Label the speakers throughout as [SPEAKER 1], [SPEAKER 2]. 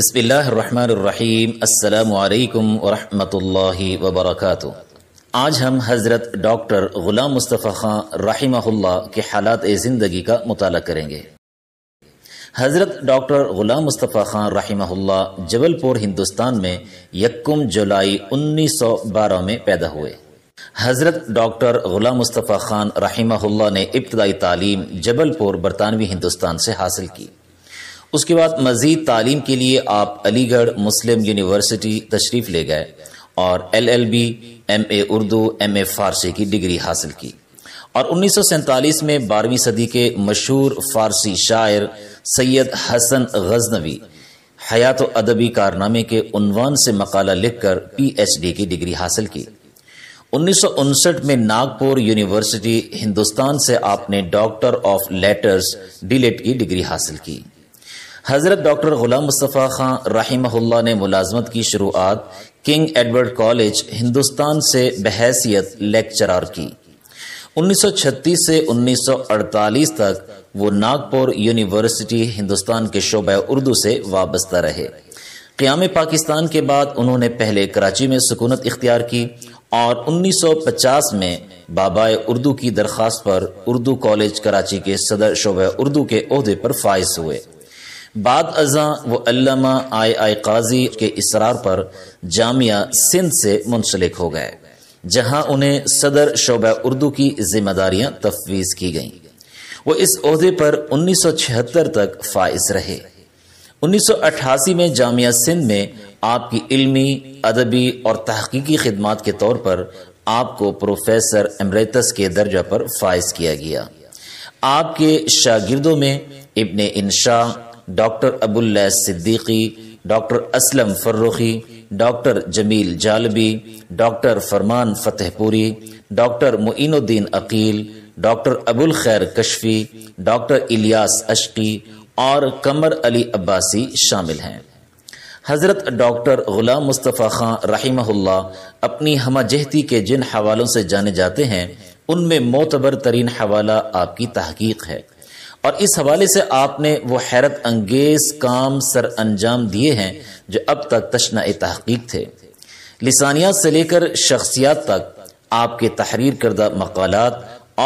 [SPEAKER 1] بسم اللہ الرحمن الرحیم السلام علیکم ورحمۃ اللہ وبرکاتہ آج ہم حضرت ڈاکٹر غلام مصطفیٰ خان رحمہ اللہ کے حالات زندگی کا مطالعہ کریں گے حضرت ڈاکٹر غلام مصطفیٰ خان رحمہ اللہ جبل پور ہندوستان میں یکم جولائی انیس سو بارہ میں پیدا ہوئے حضرت ڈاکٹر غلام مصطفیٰ خان رحمہ اللہ نے ابتدائی تعلیم جبل پور برطانوی ہندوستان سے حاصل کی اس کے بعد مزید تعلیم کے لیے آپ علی گڑھ مسلم یونیورسٹی تشریف لے گئے اور L L B M A Urdu M A Farsi کی ڈگری حاصل کی اور انیس سو سینتالیس میں بارہویں صدی کے مشہور فارسی شاعر سید حسن غزنوی حیات و ادبی کارنامے کے عنوان سے مقالہ لکھ کر پی ایچ ڈی کی ڈگری حاصل کی انیس سو انسٹھ میں ناگپور یونیورسٹی ہندوستان سے آپ نے doctor of letters D Litt کی ڈگری حاصل کی حضرت ڈاکٹر غلام مصطفیٰ خان رحمہ اللہ نے ملازمت کی شروعات کنگ ایڈورڈ کالج ہندوستان سے بحیثیت لیکچرار کی انیس سو چھتیس سے انیس سو اڑتالیس تک وہ ناگپور یونیورسٹی ہندوستان کے شعبہ اردو سے وابستہ رہے قیام پاکستان کے بعد انہوں نے پہلے کراچی میں سکونت اختیار کی اور انیس سو پچاس میں بابائے اردو کی درخواست پر اردو کالج کراچی کے صدر شعبہ اردو کے عہدے پر فائز ہوئے بعد ازاں وہ علامہ آئے آئے قاضی کے اصرار پر جامعہ سندھ سے منسلک ہو گئے جہاں انہیں صدر شعبہ اردو کی ذمہ داریاں تفویض کی گئیں وہ اس عہدے پر انیس سو چھہتر تک فائز رہے انیس سو اٹھاسی میں جامعہ سندھ میں آپ کی علمی ادبی اور تحقیقی خدمات کے طور پر آپ کو پروفیسر امریتس کے درجہ پر فائز کیا گیا آپ کے شاگردوں میں ابن انشاء ڈاکٹر ابوالس Siddiqui doctor Aslam Farrukhi doctor Jameel Jalibi doctor Farman Fatehpuri doctor Moinuddin Aqeel doctor Abulkhair Kashfi doctor Ilyas Ishqi اور قمر علی عباسی شامل ہیں حضرت ڈاکٹر غلام مصطفیٰ خان رحمہ اللہ اپنی ہمہ جہتی کے جن حوالوں سے جانے جاتے ہیں ان میں معتبر ترین حوالہ آپ کی تحقیق ہے اور اس حوالے سے آپ نے وہ حیرت انگیز کام سر انجام دیے ہیں جو اب تک تشنع تحقیق تھے لسانیات سے لے کر شخصیات تک آپ کے تحریر کردہ مقالات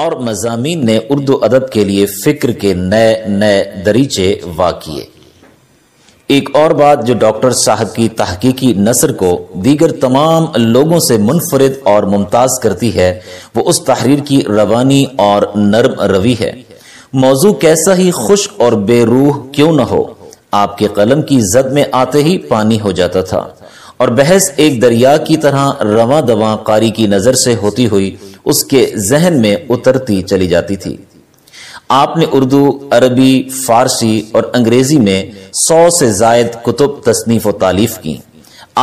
[SPEAKER 1] اور مضامین نے اردو ادب کے لیے فکر کے نئے نئے دریچے وا کیے ایک اور بات جو ڈاکٹر صاحب کی تحقیقی نثر کو دیگر تمام لوگوں سے منفرد اور ممتاز کرتی ہے وہ اس تحریر کی روانی اور نرم روی ہے موضوع کیسا ہی خشک اور بے روح کیوں نہ ہو آپ کے قلم کی زد میں آتے ہی پانی ہو جاتا تھا اور بحث ایک دریا کی طرح رواں دواں قاری کی نظر سے ہوتی ہوئی اس کے ذہن میں اترتی چلی جاتی تھی آپ نے اردو عربی فارسی اور انگریزی میں سو سے زائد کتب تصنیف و تعلیف کی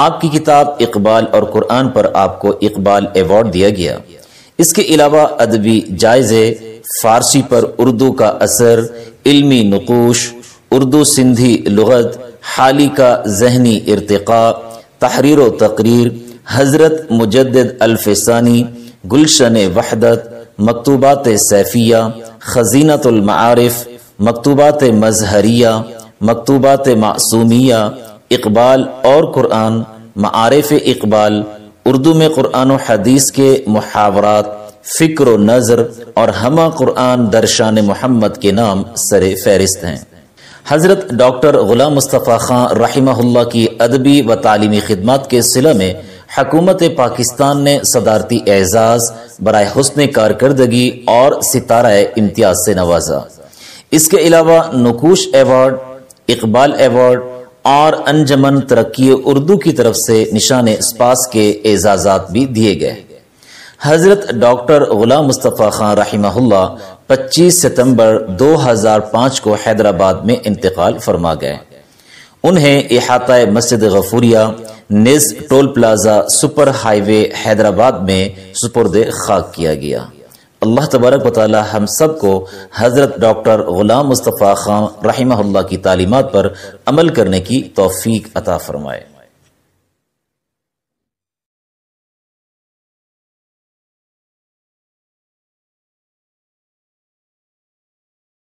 [SPEAKER 1] آپ کی کتاب اقبال اور قرآن پر آپ کو اقبال ایوارڈ دیا گیا اس کے علاوہ ادبی جائزے فارسی پر اردو کا اثر علمی نقوش اردو سندھی لغت حالی کا ذہنی ارتقاء تحریر و تقریر حضرت مجدد الفسانی گلشن وحدت مکتوبات سیفیہ خزینت المعارف مکتوبات مظہریہ مکتوبات معصومیہ اقبال اور قرآن معارف اقبال اردو میں قرآن و حدیث کے محاورات فکر و نظر اور ہمہ قرآن درشان محمد کے نام سر فہرست ہیں حضرت ڈاکٹر غلام مصطفیٰ خان رحمہ اللہ کی ادبی و تعلیمی خدمات کے ضلع میں حکومت پاکستان نے صدارتی اعزاز برائے حسن کارکردگی اور ستارہ امتیاز سے نوازا اس کے علاوہ نکوش ایوارڈ اقبال ایوارڈ اور انجمن ترقی اردو کی طرف سے نشان اسپاس کے اعزازات بھی دیے گئے حضرت ڈاکٹر غلام مصطفیٰ خان رحمہ اللہ پچیس ستمبر دو ہزار پانچ کو حیدرآباد میں انتقال فرما گئے انہیں احاطہ مسجد غفوریہ نز toll plaza super highway Hyderabad میں سپرد خاک کیا گیا اللہ تبارک و تعالی ہم سب کو حضرت ڈاکٹر غلام مصطفیٰ خان رحمہ اللہ کی تعلیمات پر عمل کرنے کی توفیق عطا فرمائے